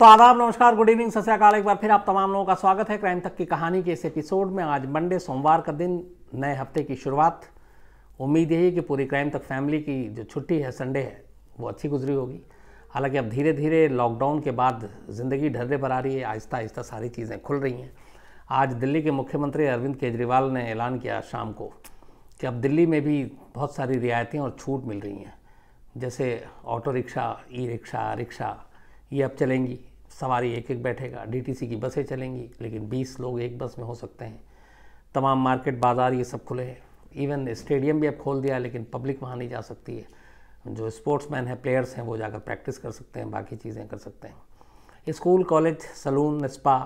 तो आदाब नमस्कार गुड इवनिंग सत एक बार फिर आप तमाम लोगों का स्वागत है क्राइम तक की कहानी के इस एपिसोड में आज मंडे सोमवार का दिन नए हफ्ते की शुरुआत उम्मीद यही कि पूरी क्राइम तक फैमिली की जो छुट्टी है संडे है वो अच्छी गुजरी होगी हालांकि अब धीरे धीरे लॉकडाउन के बाद ज़िंदगी ढर्रे पर आ रही है आहिस्ता आहिस्ता सारी चीज़ें खुल रही हैं आज दिल्ली के मुख्यमंत्री अरविंद केजरीवाल ने ऐलान किया शाम को कि अब दिल्ली में भी बहुत सारी रियायतें और छूट मिल रही हैं जैसे auto rickshaw e rickshaw rickshaw ये अब चलेंगी सवारी एक एक बैठेगा डीटीसी की बसें चलेंगी लेकिन 20 लोग एक बस में हो सकते हैं तमाम मार्केट बाज़ार ये सब खुले हैं इवन स्टेडियम भी अब खोल दिया लेकिन पब्लिक वहाँ नहीं जा सकती है जो स्पोर्ट्समैन है प्लेयर्स हैं वो जाकर प्रैक्टिस कर सकते हैं बाकी चीज़ें कर सकते हैं school college salon spa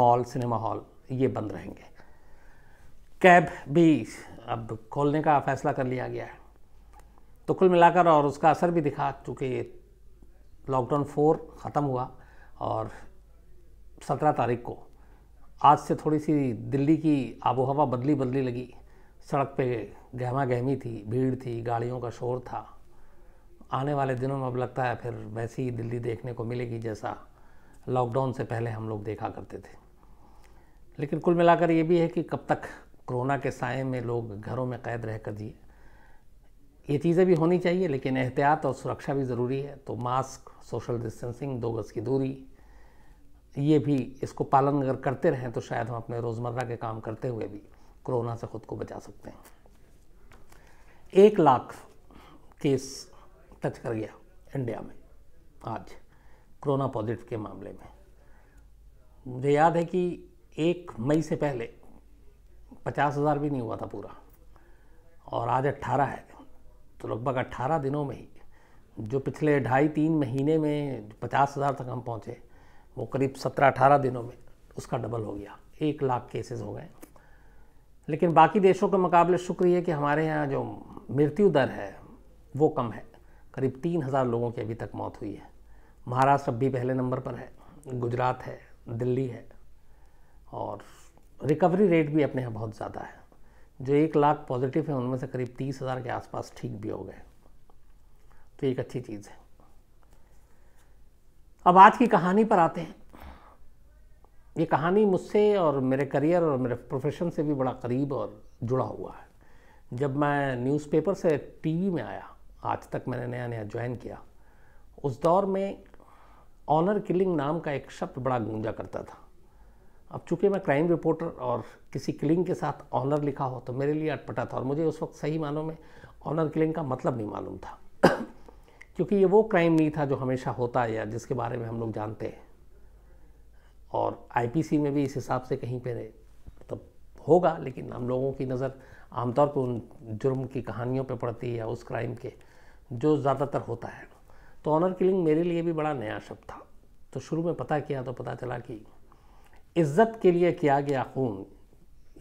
mall cinema hall ये बंद रहेंगे कैब भी अब खोलने का फैसला कर लिया गया है तो कुल मिलाकर और उसका असर भी दिखा चूँकि लॉकडाउन फोर ख़त्म हुआ और सत्रह तारीख को आज से थोड़ी सी दिल्ली की आबो हवा बदली बदली लगी सड़क पे गहमा गहमी थी भीड़ थी गाड़ियों का शोर था आने वाले दिनों में अब लगता है फिर वैसी ही दिल्ली देखने को मिलेगी जैसा लॉकडाउन से पहले हम लोग देखा करते थे लेकिन कुल मिलाकर ये भी है कि कब तक कोरोना के साय में लोग घरों में कैद रह कर जिए ये चीज़ें भी होनी चाहिए लेकिन एहतियात और सुरक्षा भी ज़रूरी है तो मास्क सोशल डिस्टेंसिंग दो गज़ की दूरी ये भी इसको पालन अगर करते रहें तो शायद हम अपने रोज़मर्रा के काम करते हुए भी कोरोना से ख़ुद को बचा सकते हैं एक लाख केस टच कर गया इंडिया में आज कोरोना पॉजिटिव के मामले में मुझे याद है कि एक मई से पहले पचास हज़ार भी नहीं हुआ था पूरा और आज अट्ठारह है तो लगभग अट्ठारह दिनों में ही जो पिछले ढाई तीन महीने में पचास हज़ार तक हम पहुँचे वो करीब सत्रह अठारह दिनों में उसका डबल हो गया एक लाख केसेस हो गए लेकिन बाकी देशों के मुकाबले शुक्र ये कि हमारे यहाँ जो मृत्यु दर है वो कम है करीब तीन हज़ार लोगों की अभी तक मौत हुई है महाराष्ट्र भी पहले नंबर पर है गुजरात है दिल्ली है और रिकवरी रेट भी अपने यहाँ बहुत ज़्यादा है जो एक लाख पॉजिटिव हैं उनमें से करीब तीस हज़ार के आसपास ठीक भी हो गए तो एक अच्छी चीज़ है अब आज की कहानी पर आते हैं ये कहानी मुझसे और मेरे करियर और मेरे प्रोफेशन से भी बड़ा करीब और जुड़ा हुआ है जब मैं न्यूज़पेपर से टीवी में आया आज तक मैंने नया नया ज्वाइन किया उस दौर में ऑनर किलिंग नाम का एक शब्द बड़ा गूंजा करता था अब चूंकि मैं क्राइम रिपोर्टर और किसी किलिंग के साथ ऑनर लिखा हो तो मेरे लिए अटपटा था और मुझे उस वक्त सही मानों में ऑनर किलिंग का मतलब नहीं मालूम था क्योंकि ये वो क्राइम नहीं था जो हमेशा होता है या जिसके बारे में हम लोग जानते हैं और आईपीसी में भी इस हिसाब से कहीं पर मतलब होगा लेकिन हम लोगों की नज़र आमतौर पर उन जुर्म की कहानियों पर पड़ती है या उस क्राइम के जो ज़्यादातर होता है तो ऑनर किलिंग मेरे लिए भी बड़ा नया शब्द था तो शुरू में पता किया तो पता चला कि इज़्ज़त के लिए किया गया खून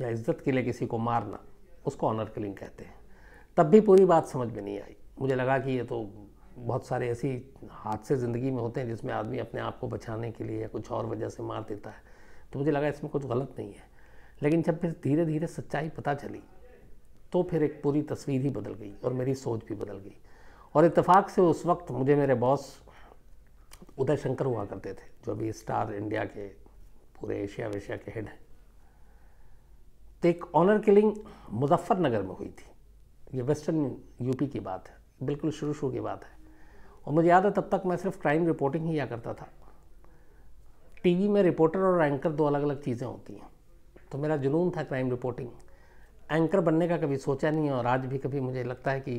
या इज़्ज़त के लिए किसी को मारना उसको ऑनर किलिंग कहते हैं तब भी पूरी बात समझ में नहीं आई मुझे लगा कि ये तो बहुत सारे ऐसी हादसे ज़िंदगी में होते हैं जिसमें आदमी अपने आप को बचाने के लिए या कुछ और वजह से मार देता है तो मुझे लगा इसमें कुछ गलत नहीं है लेकिन जब फिर धीरे धीरे सच्चाई पता चली तो फिर एक पूरी तस्वीर ही बदल गई और मेरी सोच भी बदल गई और इतफ़ाक़ से उस वक्त मुझे मेरे बॉस उदय शंकर हुआ करते थे जो अभी स्टार इंडिया के पूरे एशिया वेशिया के हेड हैं तो एक ऑनर किलिंग मुजफ्फरनगर में हुई थी ये वेस्टर्न यूपी की बात है बिल्कुल शुरू शुरू की बात है और मुझे याद है तब तक मैं सिर्फ क्राइम रिपोर्टिंग ही किया करता था टीवी में रिपोर्टर और एंकर दो अलग अलग चीज़ें होती हैं तो मेरा जुनून था क्राइम रिपोर्टिंग एंकर बनने का कभी सोचा नहीं और आज भी कभी मुझे लगता है कि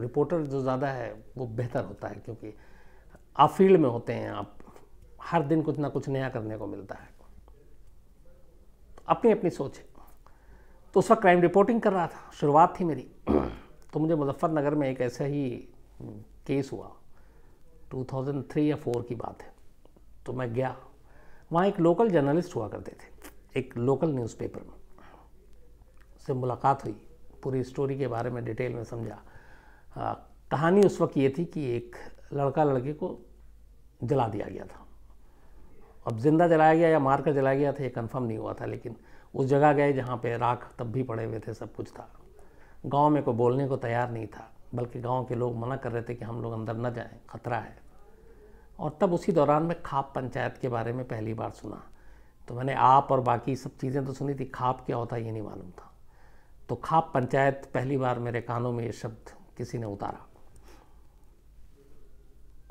रिपोर्टर जो ज़्यादा है वो बेहतर होता है क्योंकि आप फील्ड में होते हैं आप हर दिन कुछ ना कुछ नया करने को मिलता है अपनी अपनी सोच है तो उस वक्त क्राइम रिपोर्टिंग कर रहा था शुरुआत थी मेरी तो मुझे मुजफ्फरनगर में एक ऐसा ही केस हम्म, हुआ 2003 या 4 की बात है तो मैं गया वहाँ एक लोकल जर्नलिस्ट हुआ करते थे एक लोकल न्यूज़पेपर में से मुलाकात हुई पूरी स्टोरी के बारे में डिटेल में समझा हाँ, कहानी उस वक्त ये थी कि एक लड़का लड़के को जला दिया गया था अब जिंदा जलाया गया या मार कर जलाया गया था ये कन्फर्म नहीं हुआ था लेकिन उस जगह गए जहाँ पे राख तब भी पड़े हुए थे सब कुछ था गांव में कोई बोलने को तैयार नहीं था बल्कि गांव के लोग मना कर रहे थे कि हम लोग अंदर न जाएं खतरा है और तब उसी दौरान मैं खाप पंचायत के बारे में पहली बार सुना तो मैंने आप और बाकी सब चीज़ें तो सुनी थी खाप क्या होता ये नहीं मालूम था तो खाप पंचायत पहली बार मेरे कानों में ये शब्द किसी ने उतारा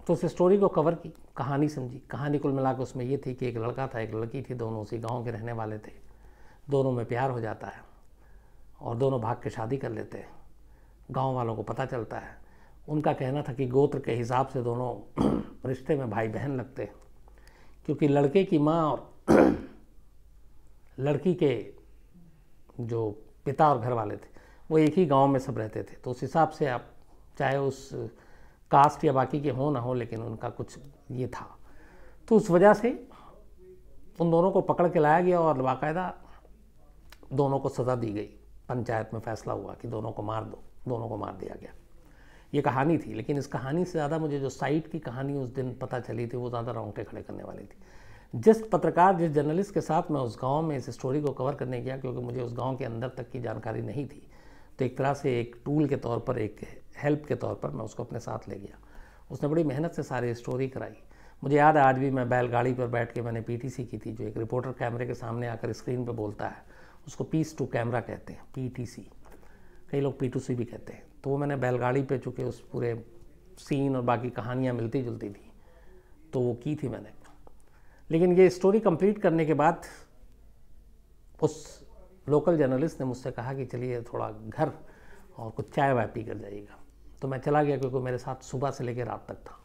तो उस स्टोरी को कवर की कहानी समझी कहानी कुल मिला उसमें ये थी कि एक लड़का था एक लड़की थी दोनों उसी गाँव के रहने वाले थे दोनों में प्यार हो जाता है और दोनों भाग के शादी कर लेते हैं गाँव वालों को पता चलता है उनका कहना था कि गोत्र के हिसाब से दोनों रिश्ते में भाई बहन लगते हैं क्योंकि लड़के की माँ और लड़की के जो पिता और घर वाले थे वो एक ही गांव में सब रहते थे तो उस हिसाब से आप चाहे उस कास्ट या बाकी के हो ना हो लेकिन उनका कुछ ये था तो उस वजह से उन दोनों को पकड़ के लाया गया और बाकायदा दोनों को सज़ा दी गई पंचायत में फैसला हुआ कि दोनों को मार दो दोनों को मार दिया गया ये कहानी थी लेकिन इस कहानी से ज़्यादा मुझे जो साइट की कहानी उस दिन पता चली थी वो ज़्यादा रोंगटे खड़े करने वाली थी जिस पत्रकार जिस जर्नलिस्ट के साथ मैं उस गांव में इस स्टोरी को कवर करने गया क्योंकि मुझे उस गांव के अंदर तक की जानकारी नहीं थी तो एक तरह से एक टूल के तौर पर एक हेल्प के तौर पर मैं उसको अपने साथ ले गया उसने बड़ी मेहनत से सारी स्टोरी कराई मुझे याद है आज भी मैं बैलगाड़ी पर बैठ के मैंने पीटीसी की थी जो एक रिपोर्टर कैमरे के सामने आकर स्क्रीन पर बोलता है उसको पीस टू कैमरा कहते हैं पीटीसी कई लोग पी भी कहते हैं तो वो मैंने बैलगाड़ी पे चूँकि उस पूरे सीन और बाकी कहानियाँ मिलती जुलती थी तो वो की थी मैंने लेकिन ये स्टोरी कंप्लीट करने के बाद उस लोकल जर्नलिस्ट ने मुझसे कहा कि चलिए थोड़ा घर और कुछ चाय वाय पी कर जाइएगा तो मैं चला गया क्योंकि मेरे साथ सुबह से लेकर रात तक था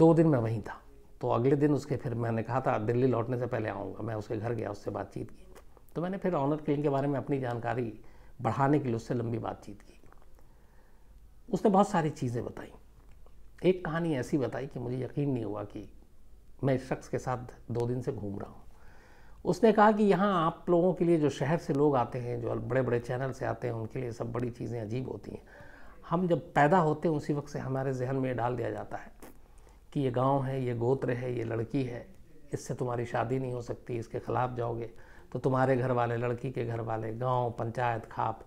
दो दिन मैं वहीं था तो अगले दिन उसके फिर मैंने कहा था दिल्ली लौटने से पहले आऊँगा मैं उसके घर गया उससे बातचीत की तो मैंने फिर ऑनर किलिंग के बारे में अपनी जानकारी बढ़ाने के लिए उससे लंबी बातचीत की उसने बहुत सारी चीज़ें बताई एक कहानी ऐसी बताई कि मुझे यकीन नहीं हुआ कि मैं इस शख्स के साथ दो दिन से घूम रहा हूँ उसने कहा कि यहाँ आप लोगों के लिए जो शहर से लोग आते हैं जो बड़े बड़े चैनल से आते हैं उनके लिए सब बड़ी चीज़ें अजीब होती हैं हम जब पैदा होते हैं उसी वक्त से हमारे जहन में डाल दिया जाता है कि ये गांव है ये गोत्र है ये लड़की है इससे तुम्हारी शादी नहीं हो सकती इसके ख़िलाफ़ जाओगे तो तुम्हारे घर वाले लड़की के घर वाले गाँव पंचायत खाप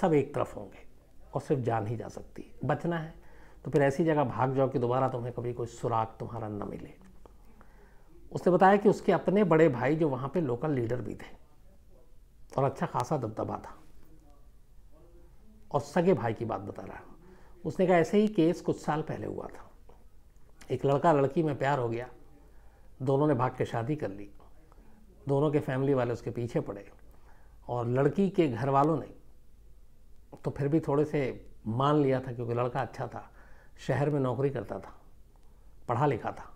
सब एक तरफ होंगे और सिर्फ जान ही जा सकती है बचना है तो फिर ऐसी जगह भाग जाओ कि दोबारा तुम्हें कभी कोई सुराग तुम्हारा न मिले उसने बताया कि उसके अपने बड़े भाई जो वहाँ पे लोकल लीडर भी थे और अच्छा खासा दबदबा था और सगे भाई की बात बता रहा हूँ उसने कहा ऐसे ही केस कुछ साल पहले हुआ था एक लड़का लड़की में प्यार हो गया दोनों ने भाग के शादी कर ली दोनों के फैमिली वाले उसके पीछे पड़े और लड़की के घर वालों ने तो फिर भी थोड़े से मान लिया था क्योंकि लड़का अच्छा था शहर में नौकरी करता था पढ़ा लिखा था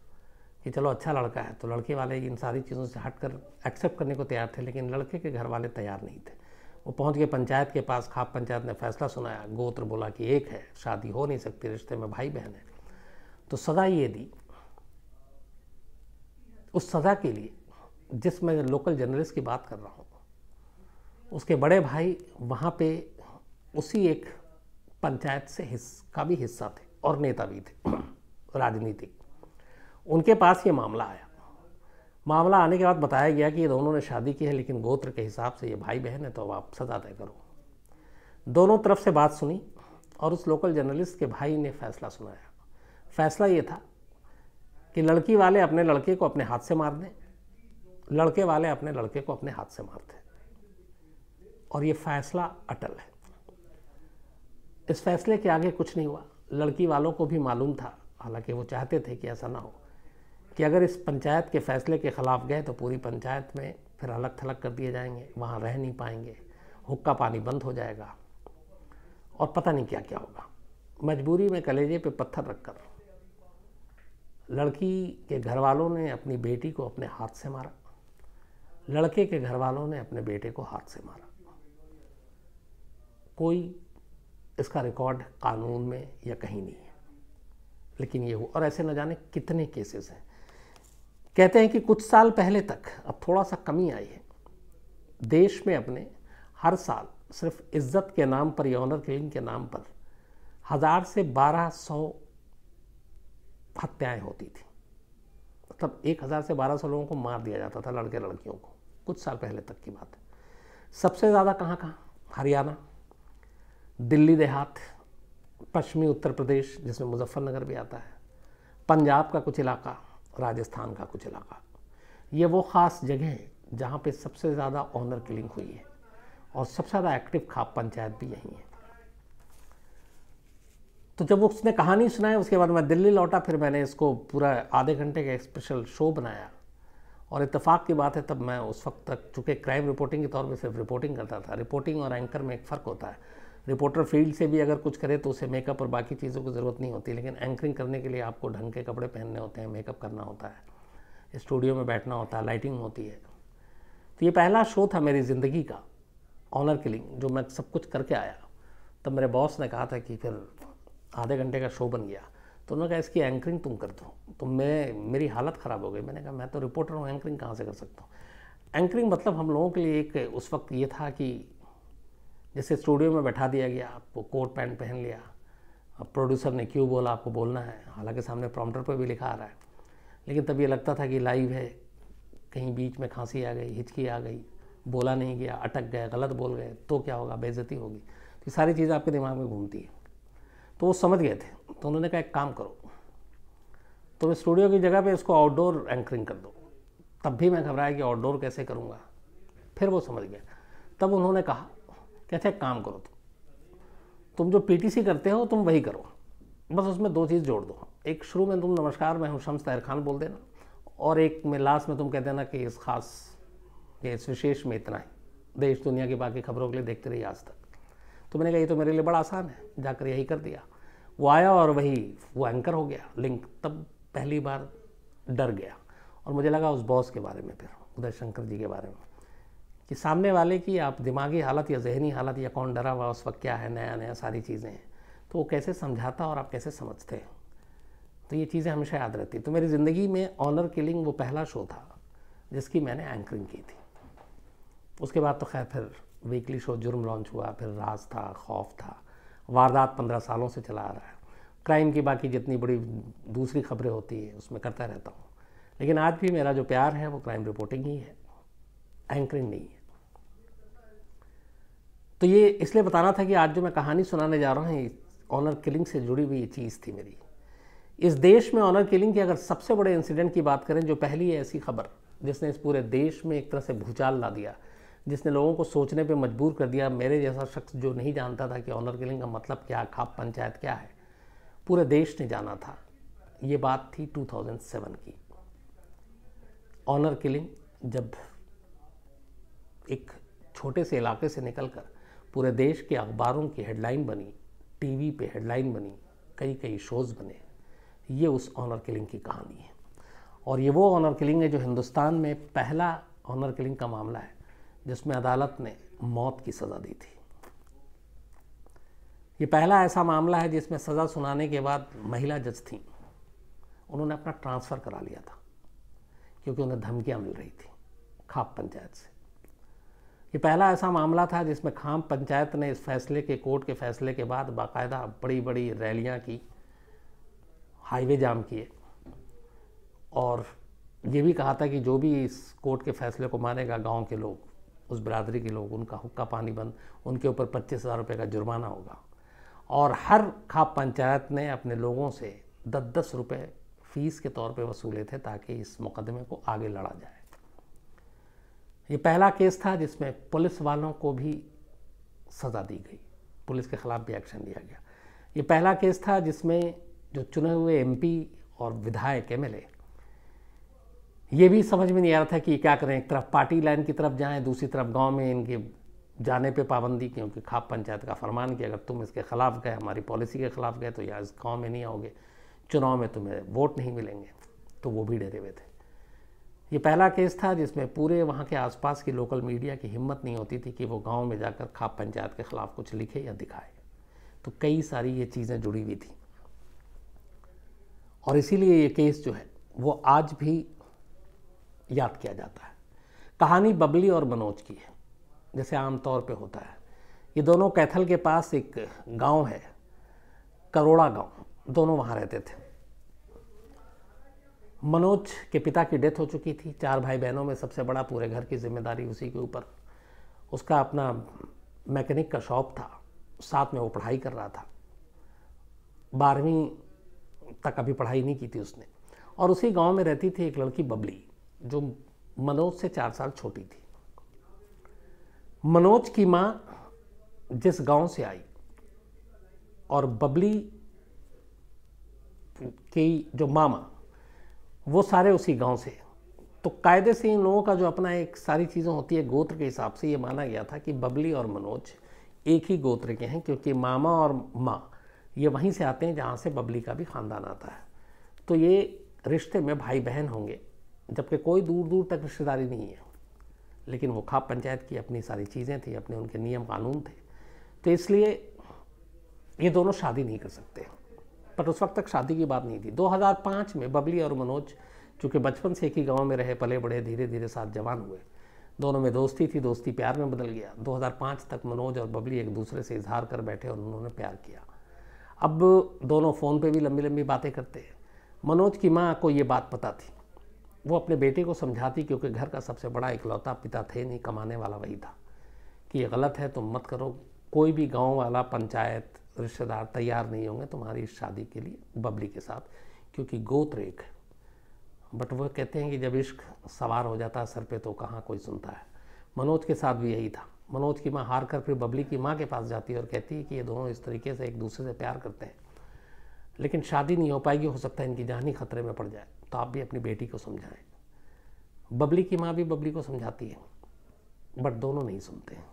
कि चलो अच्छा लड़का है तो लड़के वाले इन सारी चीज़ों से हट कर एक्सेप्ट करने को तैयार थे लेकिन लड़के के घर वाले तैयार नहीं थे वो पहुंच गए पंचायत के पास खाप पंचायत ने फैसला सुनाया गोत्र बोला कि एक है शादी हो नहीं सकती रिश्ते में भाई बहन है तो सज़ा ये दी उस सज़ा के लिए जिस मैं लोकल जर्नलिस्ट की बात कर रहा हूँ उसके बड़े भाई वहाँ पे उसी एक पंचायत से हिस का भी हिस्सा थे और नेता भी थे राजनीतिक उनके पास ये मामला आया मामला आने के बाद बताया गया कि ये दोनों ने शादी की है लेकिन गोत्र के हिसाब से ये भाई बहन है तो अब आप सजा तय करो दोनों तरफ से बात सुनी और उस लोकल जर्नलिस्ट के भाई ने फैसला सुनाया फैसला ये था कि लड़की वाले अपने लड़के को अपने हाथ से मार दें लड़के वाले अपने लड़के को अपने हाथ से मार दें और ये फैसला अटल है इस फैसले के आगे कुछ नहीं हुआ लड़की वालों को भी मालूम था हालांकि वो चाहते थे कि ऐसा ना हो कि अगर इस पंचायत के फैसले के ख़िलाफ़ गए तो पूरी पंचायत में फिर अलग थलग कर दिए जाएंगे वहाँ रह नहीं पाएंगे हुक्का पानी बंद हो जाएगा और पता नहीं क्या क्या होगा मजबूरी में कलेजे पे पत्थर रखकर लड़की के घर वालों ने अपनी बेटी को अपने हाथ से मारा लड़के के घर वालों ने अपने बेटे को हाथ से मारा कोई इसका रिकॉर्ड कानून में या कहीं नहीं है लेकिन ये हुआ और ऐसे न जाने कितने केसेस हैं कहते हैं कि कुछ साल पहले तक अब थोड़ा सा कमी आई है देश में अपने हर साल सिर्फ इज्जत के नाम पर या ऑनर किलिंग के नाम पर हज़ार से बारह सौ हत्याएँ होती थी मतलब एक हज़ार से बारह सौ लोगों को मार दिया जाता था लड़के लड़कियों को कुछ साल पहले तक की बात है सबसे ज़्यादा कहाँ कहाँ हरियाणा दिल्ली देहात पश्चिमी उत्तर प्रदेश जिसमें मुजफ्फरनगर भी आता है पंजाब का कुछ इलाका राजस्थान का कुछ इलाका ये वो ख़ास जगह है जहाँ पे सबसे ज़्यादा ऑनर किलिंग हुई है और सबसे ज़्यादा एक्टिव खाप पंचायत भी यहीं है तो जब उसने कहानी सुनाई उसके बाद मैं दिल्ली लौटा फिर मैंने इसको पूरा आधे घंटे का स्पेशल शो बनाया और इतफाक़ की बात है तब मैं उस वक्त तक चूँकि क्राइम रिपोर्टिंग के तौर पर सिर्फ रिपोर्टिंग करता था रिपोर्टिंग और एंकर में एक फ़र्क होता है रिपोर्टर फील्ड से भी अगर कुछ करे तो उसे मेकअप और बाकी चीज़ों की ज़रूरत नहीं होती लेकिन एंकरिंग करने के लिए आपको ढंग के कपड़े पहनने होते हैं मेकअप करना होता है स्टूडियो में बैठना होता है लाइटिंग होती है तो ये पहला शो था मेरी ज़िंदगी का ऑनर किलिंग जो मैं सब कुछ करके आया तब मेरे बॉस ने कहा था कि फिर आधे घंटे का शो बन गया तो उन्होंने कहा इसकी एंकरिंग तुम कर दो तो मैं मेरी हालत ख़राब हो गई मैंने कहा मैं तो रिपोर्टर हूँ एंकरिंग कहाँ से कर सकता हूँ एंकरिंग मतलब हम लोगों के लिए एक उस वक्त ये था कि जैसे स्टूडियो में बैठा दिया गया आपको कोट पैंट पहन लिया अब प्रोड्यूसर ने क्यों बोला आपको बोलना है हालांकि सामने प्रॉम्प्टर पर भी लिखा आ रहा है लेकिन तब ये लगता था कि लाइव है कहीं बीच में खांसी आ गई हिचकी आ गई बोला नहीं गया अटक गए गलत बोल गए तो क्या होगा बेजती होगी तो ये सारी चीज़ें आपके दिमाग में घूमती है तो वो समझ गए थे तो उन्होंने कहा एक काम करो तो मैं स्टूडियो की जगह पे इसको आउटडोर एंकरिंग कर दो तब भी मैं घबराया कि आउटडोर कैसे करूँगा फिर वो समझ गया तब उन्होंने कहा कहते हैं काम करो तुम तुम जो पीटीसी करते हो तुम वही करो बस उसमें दो चीज़ जोड़ दो एक शुरू में तुम नमस्कार मैं हूँ शम्स तहर खान बोल देना और एक में लास्ट में तुम कह देना कि इस खास या इस विशेष में इतना ही देश दुनिया की बाकी खबरों के लिए देखते रहिए आज तक तो मैंने कहा ये तो मेरे लिए बड़ा आसान है जाकर यही कर दिया वो आया और वही वो एंकर हो गया लिंक तब पहली बार डर गया और मुझे लगा उस बॉस के बारे में फिर उदय शंकर जी के बारे में कि सामने वाले की आप दिमागी हालत या जहनी हालत या कौन डरा हुआ उस वक्त क्या है नया नया सारी चीज़ें हैं तो वो कैसे समझाता और आप कैसे समझते हैं तो ये चीज़ें हमेशा याद रहती तो मेरी ज़िंदगी में ऑनर किलिंग वो पहला शो था जिसकी मैंने एंकरिंग की थी उसके बाद तो खैर फिर वीकली शो जुर्म लॉन्च हुआ फिर राज था खौफ था वारदात पंद्रह सालों से चला आ रहा है क्राइम की बाकी जितनी बड़ी दूसरी खबरें होती हैं उसमें करता रहता हूँ लेकिन आज भी मेरा जो प्यार है वो क्राइम रिपोर्टिंग ही है एंकरिंग नहीं है तो ये इसलिए बता रहा था कि आज जो मैं कहानी सुनाने जा रहा हूँ ऑनर किलिंग से जुड़ी हुई ये चीज़ थी मेरी इस देश में ऑनर किलिंग की अगर सबसे बड़े इंसिडेंट की बात करें जो पहली है ऐसी खबर जिसने इस पूरे देश में एक तरह से भूचाल ला दिया जिसने लोगों को सोचने पे मजबूर कर दिया मेरे जैसा शख्स जो नहीं जानता था कि ऑनर किलिंग का मतलब क्या खाप पंचायत क्या है पूरे देश ने जाना था ये बात थी 2007 की ऑनर किलिंग जब एक छोटे से इलाके से निकलकर पूरे देश के अखबारों की हेडलाइन बनी टीवी पे हेडलाइन बनी कई कई शोज़ बने ये उस ऑनर किलिंग की कहानी है और ये वो ऑनर किलिंग है जो हिंदुस्तान में पहला ऑनर किलिंग का मामला है जिसमें अदालत ने मौत की सज़ा दी थी ये पहला ऐसा मामला है जिसमें सज़ा सुनाने के बाद महिला जज थी उन्होंने अपना ट्रांसफ़र करा लिया था क्योंकि उन्हें धमकियाँ मिल रही थी खाप पंचायत से ये पहला ऐसा मामला था जिसमें खाम पंचायत ने इस फैसले के कोर्ट के फैसले के बाद बाकायदा बड़ी बड़ी रैलियाँ की हाईवे जाम किए और ये भी कहा था कि जो भी इस कोर्ट के फैसले को मानेगा गांव के लोग उस बरदरी के लोग उनका हुक्का पानी बंद उनके ऊपर पच्चीस हज़ार रुपये का जुर्माना होगा और हर खाप पंचायत ने अपने लोगों से दस दस रुपये फ़ीस के तौर पे वसूले थे ताकि इस मुकदमे को आगे लड़ा जाए ये पहला केस था जिसमें पुलिस वालों को भी सज़ा दी गई पुलिस के ख़िलाफ़ भी एक्शन लिया गया ये पहला केस था जिसमें जो चुने हुए एमपी और विधायक एम ये भी समझ में नहीं आ रहा था कि क्या करें एक तरफ पार्टी लाइन की तरफ जाएं दूसरी तरफ गांव में इनके जाने पे पाबंदी क्योंकि खाप पंचायत का फरमान कि अगर तुम इसके ख़िलाफ़ गए हमारी पॉलिसी के ख़िलाफ़ गए तो या इस गाँव में नहीं आओगे चुनाव में तुम्हें वोट नहीं मिलेंगे तो वो भी डरे हुए थे ये पहला केस था जिसमें पूरे वहाँ के आसपास की लोकल मीडिया की हिम्मत नहीं होती थी कि वो गांव में जाकर खाप पंचायत के ख़िलाफ़ कुछ लिखे या दिखाए तो कई सारी ये चीज़ें जुड़ी हुई थी और इसीलिए ये केस जो है वो आज भी याद किया जाता है कहानी बबली और मनोज की है जैसे आमतौर पे होता है ये दोनों कैथल के पास एक गांव है करोड़ा गांव दोनों वहाँ रहते थे मनोज के पिता की डेथ हो चुकी थी चार भाई बहनों में सबसे बड़ा पूरे घर की जिम्मेदारी उसी के ऊपर उसका अपना मैकेनिक का शॉप था साथ में वो पढ़ाई कर रहा था बारहवीं तक अभी पढ़ाई नहीं की थी उसने और उसी गांव में रहती थी एक लड़की बबली जो मनोज से चार साल छोटी थी मनोज की माँ जिस गांव से आई और बबली की जो मामा वो सारे उसी गांव से तो कायदे से इन लोगों का जो अपना एक सारी चीज़ें होती है गोत्र के हिसाब से ये माना गया था कि बबली और मनोज एक ही गोत्र के हैं क्योंकि मामा और माँ ये वहीं से आते हैं जहाँ से बबली का भी ख़ानदान आता है तो ये रिश्ते में भाई बहन होंगे जबकि कोई दूर दूर तक रिश्तेदारी नहीं है लेकिन वो खाप पंचायत की अपनी सारी चीज़ें थी अपने उनके नियम कानून थे तो इसलिए ये दोनों शादी नहीं कर सकते पर उस वक्त तक शादी की बात नहीं थी 2005 में बबली और मनोज चूँकि बचपन से एक ही गाँव में रहे पले बड़े धीरे धीरे साथ जवान हुए दोनों में दोस्ती थी दोस्ती प्यार में बदल गया 2005 तक मनोज और बबली एक दूसरे से इजहार कर बैठे और उन्होंने प्यार किया अब दोनों फ़ोन पर भी लंबी लंबी बातें करते हैं मनोज की माँ को ये बात पता थी वो अपने बेटे को समझाती क्योंकि घर का सबसे बड़ा इकलौता पिता थे नहीं कमाने वाला वही था कि ये गलत है तुम मत करो कोई भी गाँव वाला पंचायत रिश्तेदार तैयार नहीं होंगे तुम्हारी शादी के लिए बबली के साथ क्योंकि गोत्र एक है बट वह कहते हैं कि जब इश्क सवार हो जाता है सर पे तो कहाँ कोई सुनता है मनोज के साथ भी यही था मनोज की माँ हार कर फिर बबली की माँ के पास जाती है और कहती है कि ये दोनों इस तरीके से एक दूसरे से प्यार करते हैं लेकिन शादी नहीं हो पाएगी हो सकता है इनकी जान ही खतरे में पड़ जाए तो आप भी अपनी बेटी को समझाएं बबली की माँ भी बबली को समझाती है बट दोनों नहीं सुनते हैं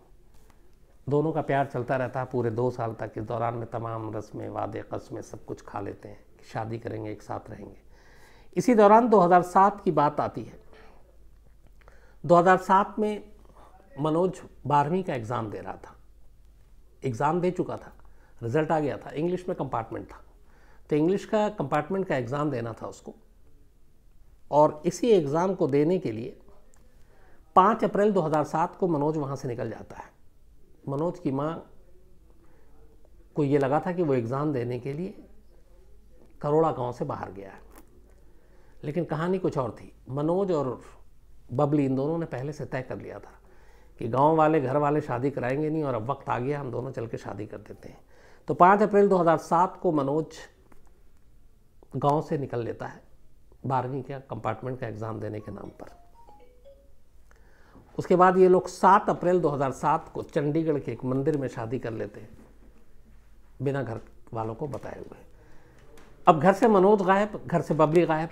दोनों का प्यार चलता रहता है पूरे दो साल तक इस दौरान में तमाम रस्में वादे कस्में सब कुछ खा लेते हैं कि शादी करेंगे एक साथ रहेंगे इसी दौरान 2007 की बात आती है 2007 में मनोज बारहवीं का एग्ज़ाम दे रहा था एग्ज़ाम दे चुका था रिज़ल्ट आ गया था इंग्लिश में कंपार्टमेंट था तो इंग्लिश का कंपार्टमेंट का एग्ज़ाम देना था उसको और इसी एग्ज़ाम को देने के लिए 5 अप्रैल 2007 को मनोज वहाँ से निकल जाता है मनोज की माँ को ये लगा था कि वो एग्ज़ाम देने के लिए करोड़ा गांव से बाहर गया है लेकिन कहानी कुछ और थी मनोज और बबली इन दोनों ने पहले से तय कर लिया था कि गांव वाले घर वाले शादी कराएंगे नहीं और अब वक्त आ गया हम दोनों चल के शादी कर देते हैं तो पाँच अप्रैल 2007 को मनोज गांव से निकल लेता है बारहवीं का कंपार्टमेंट का एग्ज़ाम देने के नाम पर उसके बाद ये लोग 7 अप्रैल 2007 को चंडीगढ़ के एक मंदिर में शादी कर लेते हैं बिना घर वालों को बताए हुए अब घर से मनोज गायब घर से बबली गायब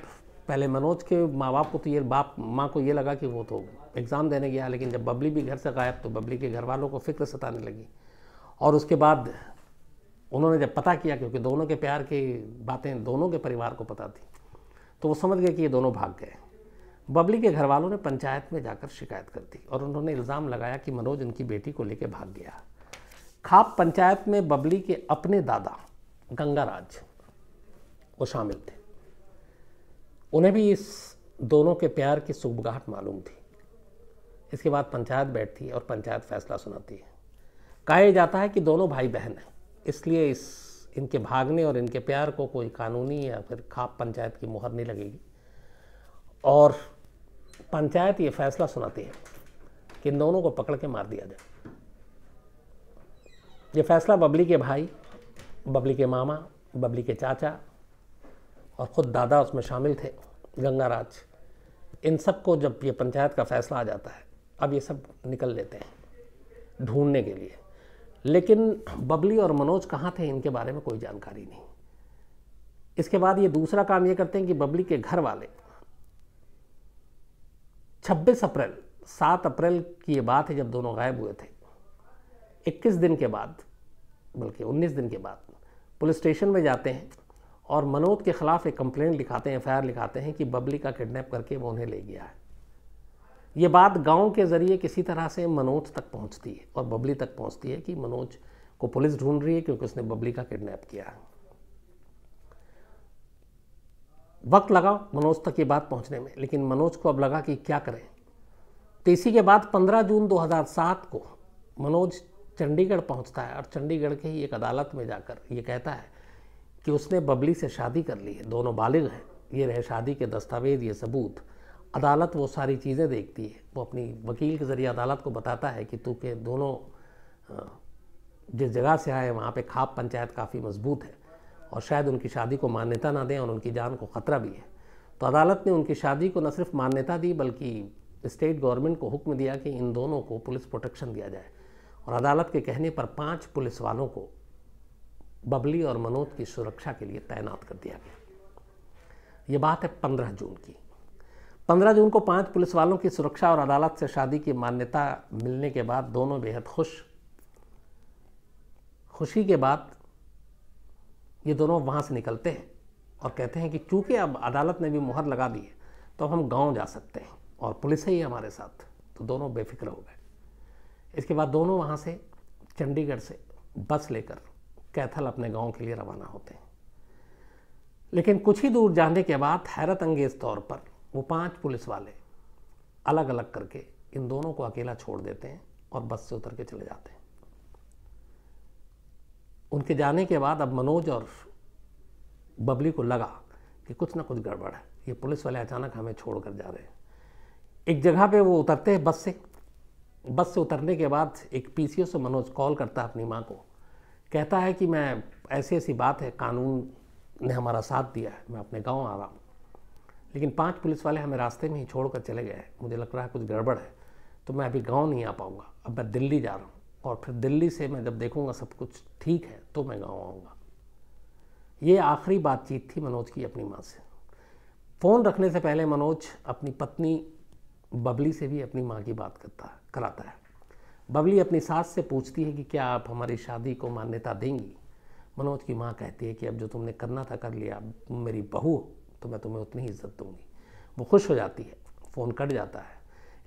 पहले मनोज के माँ बाप को तो ये बाप माँ को ये लगा कि वो तो एग्ज़ाम देने गया लेकिन जब बबली भी घर से गायब तो बबली के घर वालों को फिक्र सताने लगी और उसके बाद उन्होंने जब पता किया क्योंकि दोनों के प्यार की बातें दोनों के परिवार को पता थी तो वो समझ गए कि ये दोनों भाग गए बबली के घर वालों ने पंचायत में जाकर शिकायत कर दी और उन्होंने इल्ज़ाम लगाया कि मनोज उनकी बेटी को लेकर भाग गया खाप पंचायत में बबली के अपने दादा गंगाराज वो शामिल थे उन्हें भी इस दोनों के प्यार की सुगबुगाहट मालूम थी इसके बाद पंचायत बैठती है और पंचायत फैसला सुनाती है कहा जाता है कि दोनों भाई बहन हैं इसलिए इस इनके भागने और इनके प्यार को कोई कानूनी या फिर खाप पंचायत की मुहर नहीं लगेगी और पंचायत ये फैसला सुनाती है कि इन दोनों को पकड़ के मार दिया जाए ये फैसला बबली के भाई बबली के मामा बबली के चाचा और ख़ुद दादा उसमें शामिल थे गंगाराज इन सब को जब ये पंचायत का फैसला आ जाता है अब ये सब निकल लेते हैं ढूंढने के लिए लेकिन बबली और मनोज कहाँ थे इनके बारे में कोई जानकारी नहीं इसके बाद ये दूसरा काम ये करते हैं कि बबली के घर वाले 26 अप्रैल 7 अप्रैल की ये बात है जब दोनों गायब हुए थे 21 दिन के बाद बल्कि 19 दिन के बाद पुलिस स्टेशन में जाते हैं और मनोज के ख़िलाफ़ एक कंप्लेंट लिखाते हैं एफ लिखाते हैं कि बबली का किडनैप करके वो उन्हें ले गया है ये बात गांव के ज़रिए किसी तरह से मनोज तक पहुंचती है और बबली तक पहुंचती है कि मनोज को पुलिस ढूंढ रही है क्योंकि उसने बबली का किडनैप किया है वक्त लगा मनोज तक ये बात पहुंचने में लेकिन मनोज को अब लगा कि क्या करें तो इसी के बाद 15 जून 2007 को मनोज चंडीगढ़ पहुंचता है और चंडीगढ़ के ही एक अदालत में जाकर ये कहता है कि उसने बबली से शादी कर ली है दोनों बालिग हैं ये रहे शादी के दस्तावेज ये सबूत अदालत वो सारी चीज़ें देखती है वो अपनी वकील के ज़रिए अदालत को बताता है कि तू के दोनों जिस जगह से आए वहाँ पे खाप पंचायत काफ़ी मजबूत है और शायद उनकी शादी को मान्यता ना दें और उनकी जान को ख़तरा भी है तो अदालत ने उनकी शादी को न सिर्फ मान्यता दी बल्कि स्टेट गवर्नमेंट को हुक्म दिया कि इन दोनों को पुलिस प्रोटेक्शन दिया जाए और अदालत के कहने पर पाँच पुलिस वालों को बबली और मनोज की सुरक्षा के लिए तैनात कर दिया गया ये बात है पंद्रह जून की पंद्रह जून को पांच पुलिस वालों की सुरक्षा और अदालत से शादी की मान्यता मिलने के बाद दोनों बेहद खुश खुशी के बाद ये दोनों वहाँ से निकलते हैं और कहते हैं कि चूँकि अब अदालत ने भी मुहर लगा दी है तो हम गाँव जा सकते हैं और पुलिस है ही हमारे साथ तो दोनों बेफिक्र हो गए इसके बाद दोनों वहाँ से चंडीगढ़ से बस लेकर कैथल अपने गांव के लिए रवाना होते हैं लेकिन कुछ ही दूर जाने के बाद हैरत अंगेज तौर पर वो पांच पुलिस वाले अलग अलग करके इन दोनों को अकेला छोड़ देते हैं और बस से उतर के चले जाते हैं उनके जाने के बाद अब मनोज और बबली को लगा कि कुछ ना कुछ गड़बड़ है ये पुलिस वाले अचानक हमें छोड़ कर जा रहे हैं एक जगह पे वो उतरते हैं बस से बस से उतरने के बाद एक पी से मनोज कॉल करता है अपनी माँ को कहता है कि मैं ऐसी ऐसी बात है कानून ने हमारा साथ दिया है मैं अपने गांव आ रहा हूँ लेकिन पांच पुलिस वाले हमें रास्ते में ही छोड़ कर चले गए मुझे लग रहा है कुछ गड़बड़ है तो मैं अभी गाँव नहीं आ पाऊँगा अब मैं दिल्ली जा रहा हूँ और फिर दिल्ली से मैं जब देखूँगा सब कुछ ठीक है तो मैं गाँव आऊँगा ये आखिरी बातचीत थी मनोज की अपनी माँ से फ़ोन रखने से पहले मनोज अपनी पत्नी बबली से भी अपनी माँ की बात करता है कराता है बबली अपनी सास से पूछती है कि क्या आप हमारी शादी को मान्यता देंगी मनोज की माँ कहती है कि अब जो तुमने करना था कर लिया मेरी बहू तो मैं तुम्हें उतनी ही इज्जत दूंगी वो खुश हो जाती है फ़ोन कट जाता है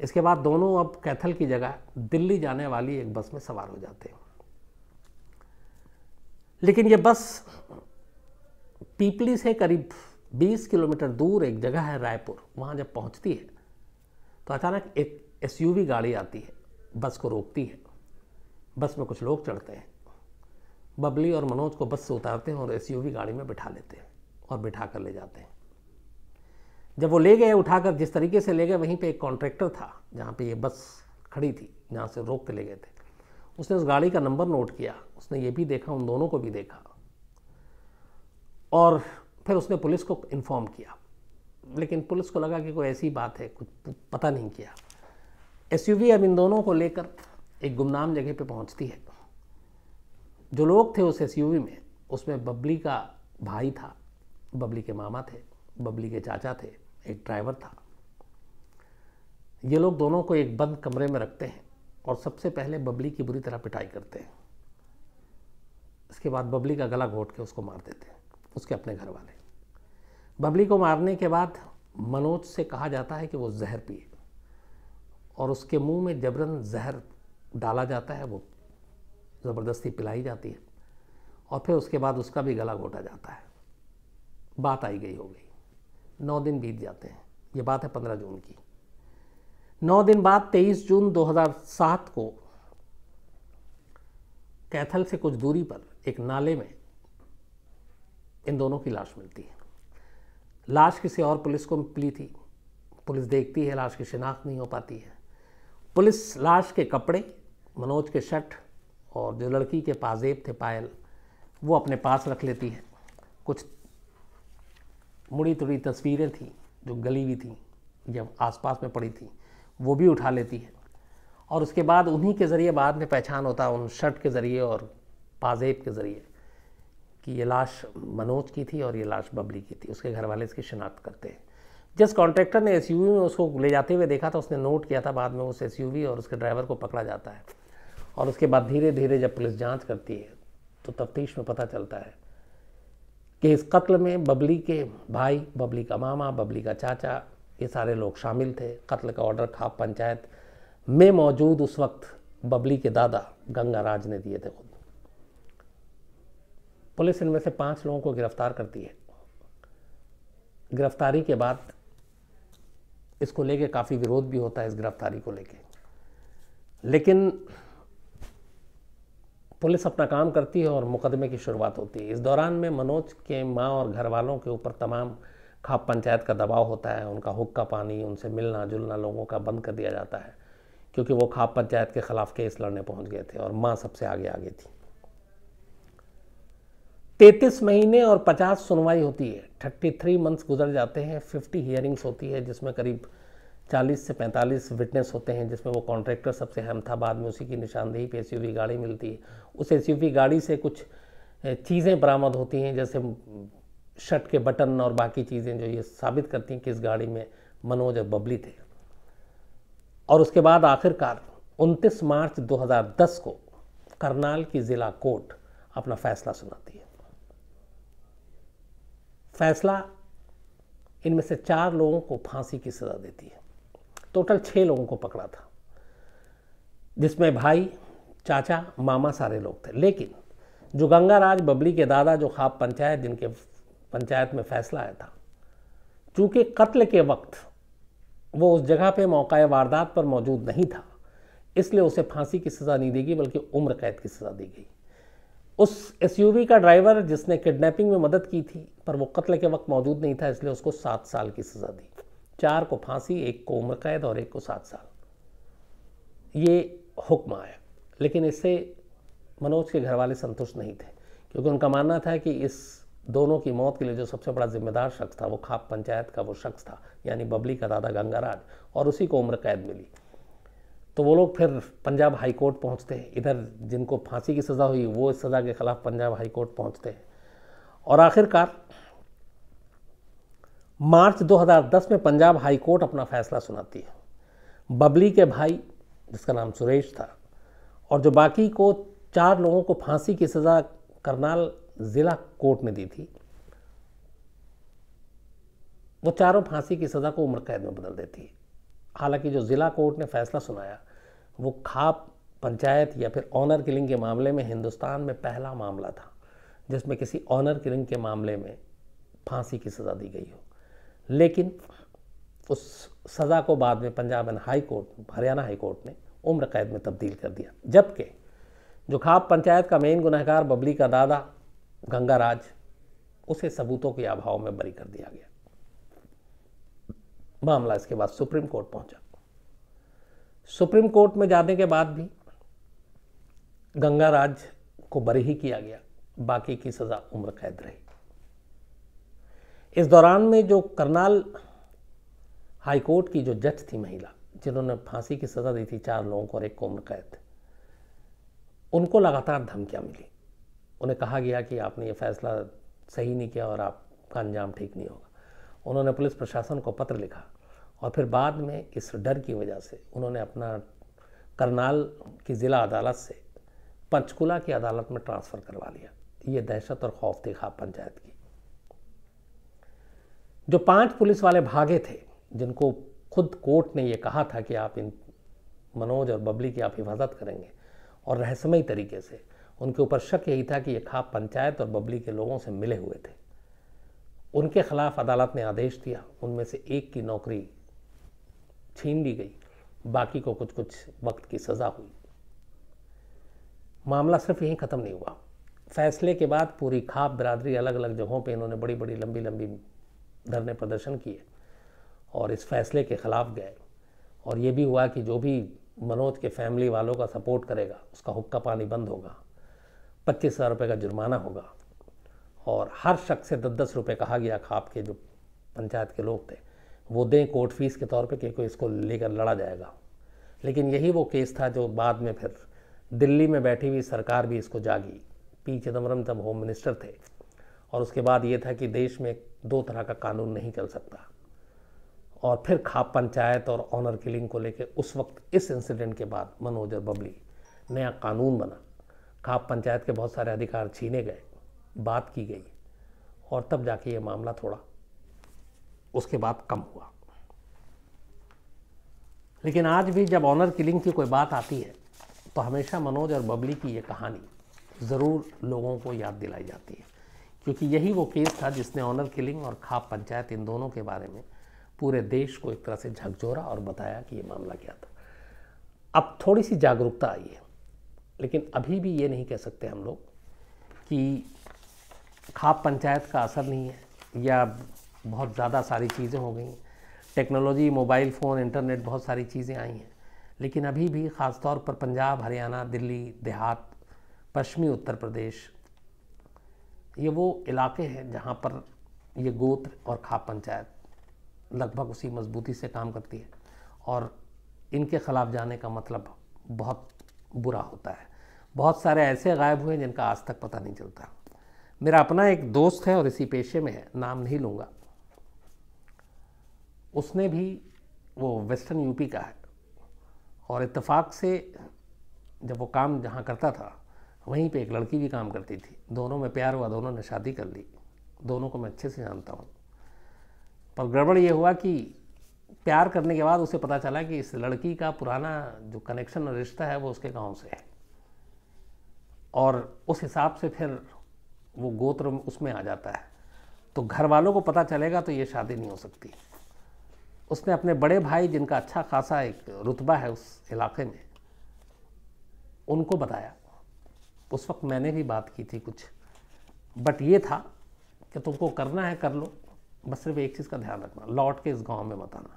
इसके बाद दोनों अब कैथल की जगह दिल्ली जाने वाली एक बस में सवार हो जाते हैं लेकिन ये बस पीपली से करीब 20 किलोमीटर दूर एक जगह है रायपुर वहाँ जब पहुँचती है तो अचानक एक एस गाड़ी आती है बस को रोकती है बस में कुछ लोग चढ़ते हैं बबली और मनोज को बस से उतारते हैं और एस गाड़ी में बिठा लेते हैं और बिठा कर ले जाते हैं जब वो ले गए उठाकर जिस तरीके से ले गए वहीं पे एक कॉन्ट्रैक्टर था जहाँ पे ये बस खड़ी थी जहाँ से रोक के ले गए थे उसने उस गाड़ी का नंबर नोट किया उसने ये भी देखा उन दोनों को भी देखा और फिर उसने पुलिस को इन्फॉर्म किया लेकिन पुलिस को लगा कि कोई ऐसी बात है कुछ पता नहीं किया एस अब इन दोनों को लेकर एक गुमनाम जगह पर पहुँचती है जो लोग थे उस एस में उसमें बबली का भाई था बबली के मामा थे बबली के चाचा थे एक ड्राइवर था ये लोग दोनों को एक बंद कमरे में रखते हैं और सबसे पहले बबली की बुरी तरह पिटाई करते हैं इसके बाद बबली का गला घोट के उसको मार देते हैं उसके अपने घर वाले बबली को मारने के बाद मनोज से कहा जाता है कि वो जहर पिए और उसके मुंह में जबरन जहर डाला जाता है वो ज़बरदस्ती पिलाई जाती है और फिर उसके बाद उसका भी गला घोटा जाता है बात आई गई हो गई नौ दिन बीत जाते हैं ये बात है पंद्रह जून की नौ दिन बाद तेईस जून 2007 को कैथल से कुछ दूरी पर एक नाले में इन दोनों की लाश मिलती है लाश किसी और पुलिस को मिली थी पुलिस देखती है लाश की शिनाख्त नहीं हो पाती है पुलिस लाश के कपड़े मनोज के शर्ट और जो लड़की के पाजेब थे पायल वो अपने पास रख लेती है कुछ मुड़ी तुड़ी तस्वीरें थी जो गली हुई थी जब आसपास में पड़ी थी वो भी उठा लेती है और उसके बाद उन्हीं के ज़रिए बाद में पहचान होता है उन शर्ट के ज़रिए और पाजेब के ज़रिए कि ये लाश मनोज की थी और ये लाश बबली की थी उसके घर वाले इसकी शिनाख्त करते हैं जिस कॉन्ट्रैक्टर ने एस में उसको ले जाते हुए देखा था उसने नोट किया था बाद में उस एस और उसके ड्राइवर को पकड़ा जाता है और उसके बाद धीरे धीरे जब पुलिस जाँच करती है तो तफ्तीश में पता चलता है कि इस कत्ल में बबली के भाई बबली का मामा बबली का चाचा ये सारे लोग शामिल थे कत्ल का ऑर्डर खाप पंचायत में मौजूद उस वक्त बबली के दादा गंगा राज ने दिए थे खुद पुलिस इनमें से पांच लोगों को गिरफ्तार करती है गिरफ्तारी के बाद इसको लेके काफ़ी विरोध भी होता है इस गिरफ्तारी को लेके लेकिन पुलिस अपना काम करती है और मुकदमे की शुरुआत होती है इस दौरान में मनोज के माँ और घर वालों के ऊपर तमाम खाप पंचायत का दबाव होता है उनका हुक्का पानी उनसे मिलना जुलना लोगों का बंद कर दिया जाता है क्योंकि वो खाप पंचायत के खिलाफ केस लड़ने पहुंच गए थे और माँ सबसे आगे आगे थी तैतीस महीने और पचास सुनवाई होती है थर्टी थ्री मंथ्स गुजर जाते हैं फिफ्टी हियरिंग्स होती है जिसमें करीब 40 से 45 विटनेस होते हैं जिसमें वो कॉन्ट्रैक्टर सबसे हम था बाद में उसी की निशानदेही पे एस गाड़ी मिलती है उस एस गाड़ी से कुछ चीज़ें बरामद होती हैं जैसे शर्ट के बटन और बाकी चीज़ें जो ये साबित करती हैं कि इस गाड़ी में मनोज और बबली थे और उसके बाद आखिरकार 29 मार्च 2010 को करनाल की ज़िला कोर्ट अपना फैसला सुनाती है फैसला इनमें से चार लोगों को फांसी की सज़ा देती है टोटल छः लोगों को पकड़ा था जिसमें भाई चाचा मामा सारे लोग थे लेकिन जो गंगाराज बबली के दादा जो खाप पंचायत जिनके पंचायत में फैसला आया था चूँकि कत्ल के वक्त वो उस जगह पे मौका वारदात पर मौजूद नहीं था इसलिए उसे फांसी की सज़ा नहीं दी गई बल्कि उम्र कैद की सज़ा दी गई उस एसयूवी का ड्राइवर जिसने किडनैपिंग में मदद की थी पर वो कत्ल के वक्त मौजूद नहीं था इसलिए उसको सात साल की सज़ा दी चार को फांसी एक को उम्र कैद और एक को सात साल ये हुक्म आया लेकिन इससे मनोज के घर वाले संतुष्ट नहीं थे क्योंकि उनका मानना था कि इस दोनों की मौत के लिए जो सबसे बड़ा जिम्मेदार शख्स था वो खाप पंचायत का वो शख्स था यानी बबली का दादा गंगाराज और उसी को उम्र कैद मिली तो वो लोग फिर पंजाब हाई कोर्ट पहुँचते हैं इधर जिनको फांसी की सज़ा हुई वो इस सज़ा के ख़िलाफ़ पंजाब हाई कोर्ट पहुँचते हैं और आखिरकार मार्च 2010 में पंजाब हाई कोर्ट अपना फैसला सुनाती है बबली के भाई जिसका नाम सुरेश था और जो बाकी को चार लोगों को फांसी की सज़ा करनाल ज़िला कोर्ट ने दी थी वो चारों फांसी की सज़ा को उम्र कैद में बदल देती है हालांकि जो ज़िला कोर्ट ने फैसला सुनाया वो खाप पंचायत या फिर ऑनर किलिंग के मामले में हिंदुस्तान में पहला मामला था जिसमें किसी ऑनर किलिंग के मामले में फांसी की सज़ा दी गई हो लेकिन उस सज़ा को बाद में Punjab and high court Haryana high court ने उम्र कैद में तब्दील कर दिया जबकि जो खाप पंचायत का मेन गुनहगार बबली का दादा गंगाराज उसे सबूतों के अभाव में बरी कर दिया गया मामला इसके बाद सुप्रीम कोर्ट पहुंचा सुप्रीम कोर्ट में जाने के बाद भी गंगाराज को बरी ही किया गया बाकी की सज़ा उम्र कैद रही इस दौरान में जो करनाल हाईकोर्ट की जो जज थी महिला जिन्होंने फांसी की सज़ा दी थी चार लोगों को और एक को उम्र कैद उनको लगातार धमकियाँ मिली उन्हें कहा गया कि आपने ये फैसला सही नहीं किया और आपका अंजाम ठीक नहीं होगा उन्होंने पुलिस प्रशासन को पत्र लिखा और फिर बाद में इस डर की वजह से उन्होंने अपना करनाल की ज़िला अदालत से पंचकुला की अदालत में ट्रांसफ़र करवा लिया ये दहशत और खौफ थी खाप पंचायत की जो पांच पुलिस वाले भागे थे जिनको खुद कोर्ट ने ये कहा था कि आप इन मनोज और बबली की आप हिफाजत करेंगे और रहस्यमय तरीके से उनके ऊपर शक यही था कि ये खाप पंचायत और बबली के लोगों से मिले हुए थे उनके खिलाफ अदालत ने आदेश दिया उनमें से एक की नौकरी छीन ली गई बाकी को कुछ कुछ वक्त की सज़ा हुई मामला सिर्फ यहीं ख़त्म नहीं हुआ फैसले के बाद पूरी खाप बिरादरी अलग अलग जगहों पे इन्होंने बड़ी बड़ी लंबी लंबी धरने प्रदर्शन किए और इस फैसले के ख़िलाफ़ गए और ये भी हुआ कि जो भी मनोज के फैमिली वालों का सपोर्ट करेगा उसका हुक्का पानी बंद होगा पच्चीस हज़ार रुपये का जुर्माना होगा और हर शख्स से दस दस रुपये कहा गया खाप के जो पंचायत के लोग थे वो दें कोर्ट फीस के तौर पे क्योंकि इसको लेकर लड़ा जाएगा लेकिन यही वो केस था जो बाद में फिर दिल्ली में बैठी हुई सरकार भी इसको जागी पी चिदम्बरम जब होम मिनिस्टर थे और उसके बाद ये था कि देश में एक दो तरह का कानून नहीं चल सकता और फिर खाप पंचायत और ऑनर किलिंग को लेकर उस वक्त इस इंसिडेंट के बाद मनोज और बबली नया कानून बना खाप पंचायत के बहुत सारे अधिकार छीने गए बात की गई और तब जाके ये मामला थोड़ा उसके बाद कम हुआ लेकिन आज भी जब ऑनर किलिंग की कोई बात आती है तो हमेशा मनोज और बबली की ये कहानी ज़रूर लोगों को याद दिलाई जाती है क्योंकि यही वो केस था जिसने ऑनर किलिंग और खाप पंचायत इन दोनों के बारे में पूरे देश को एक तरह से झकझोरा और बताया कि ये मामला क्या था अब थोड़ी सी जागरूकता आई है लेकिन अभी भी ये नहीं कह सकते हम लोग कि खाप पंचायत का असर नहीं है या बहुत ज़्यादा सारी चीज़ें हो गई हैं टेक्नोलॉजी मोबाइल फ़ोन इंटरनेट बहुत सारी चीज़ें आई हैं लेकिन अभी भी ख़ासतौर पर पंजाब हरियाणा दिल्ली देहात पश्चिमी उत्तर प्रदेश ये वो इलाके हैं जहाँ पर ये गोत्र और खाप पंचायत लगभग उसी मजबूती से काम करती है और इनके खिलाफ जाने का मतलब बहुत बुरा होता है बहुत सारे ऐसे गायब हुए जिनका आज तक पता नहीं चलता मेरा अपना एक दोस्त है और इसी पेशे में है नाम नहीं लूँगा उसने भी वो वेस्टर्न यूपी का है और इत्तेफाक से जब वो काम जहाँ करता था वहीं पे एक लड़की भी काम करती थी दोनों में प्यार हुआ दोनों ने शादी कर ली दोनों को मैं अच्छे से जानता हूँ पर गड़बड़ ये हुआ कि प्यार करने के बाद उसे पता चला कि इस लड़की का पुराना जो कनेक्शन और रिश्ता है वो उसके गांव से है और उस हिसाब से फिर वो गोत्र उसमें आ जाता है तो घर वालों को पता चलेगा तो ये शादी नहीं हो सकती उसने अपने बड़े भाई जिनका अच्छा खासा एक रुतबा है उस इलाके में उनको बताया उस वक्त मैंने भी बात की थी कुछ बट ये था कि तुमको करना है कर लो बस सिर्फ एक चीज़ का ध्यान रखना लौट के इस गांव में मत आना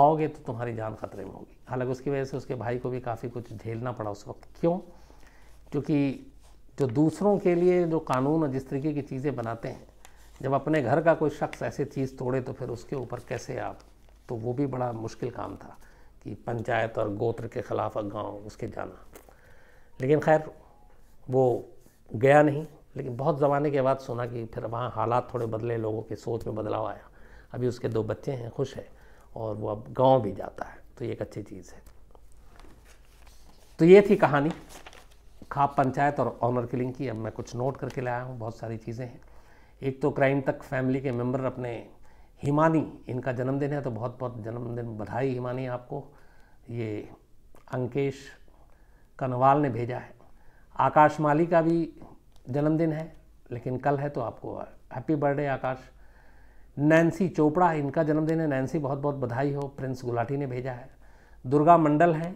आओगे तो तुम्हारी जान खतरे में होगी हालांकि उसकी वजह से उसके भाई को भी काफ़ी कुछ झेलना पड़ा उस वक्त क्यों क्योंकि जो दूसरों के लिए जो कानून और जिस तरीके की चीज़ें बनाते हैं जब अपने घर का कोई शख्स ऐसी चीज़ तोड़े तो फिर उसके ऊपर कैसे आप तो वो भी बड़ा मुश्किल काम था कि पंचायत और गोत्र के ख़िलाफ़ गांव उसके जाना लेकिन खैर वो गया नहीं लेकिन बहुत ज़माने के बाद सुना कि फिर वहाँ हालात थोड़े बदले लोगों की सोच में बदलाव आया अभी उसके दो बच्चे हैं खुश है और वो अब गांव भी जाता है तो ये एक अच्छी चीज़ है तो ये थी कहानी खाप पंचायत और ऑनर किलिंग की अब मैं कुछ नोट करके लाया हूँ बहुत सारी चीज़ें हैं एक तो क्राइम तक फैमिली के मेंबर अपने हिमानी इनका जन्मदिन है तो बहुत बहुत जन्मदिन बधाई हिमानी आपको ये अंकेश कनवाल ने भेजा है आकाश माली का भी जन्मदिन है लेकिन कल है तो आपको happy birthday Akash Nancy Chopra इनका जन्मदिन है नैन्सी बहुत बहुत बधाई हो प्रिंस गुलाटी ने भेजा है दुर्गा मंडल हैं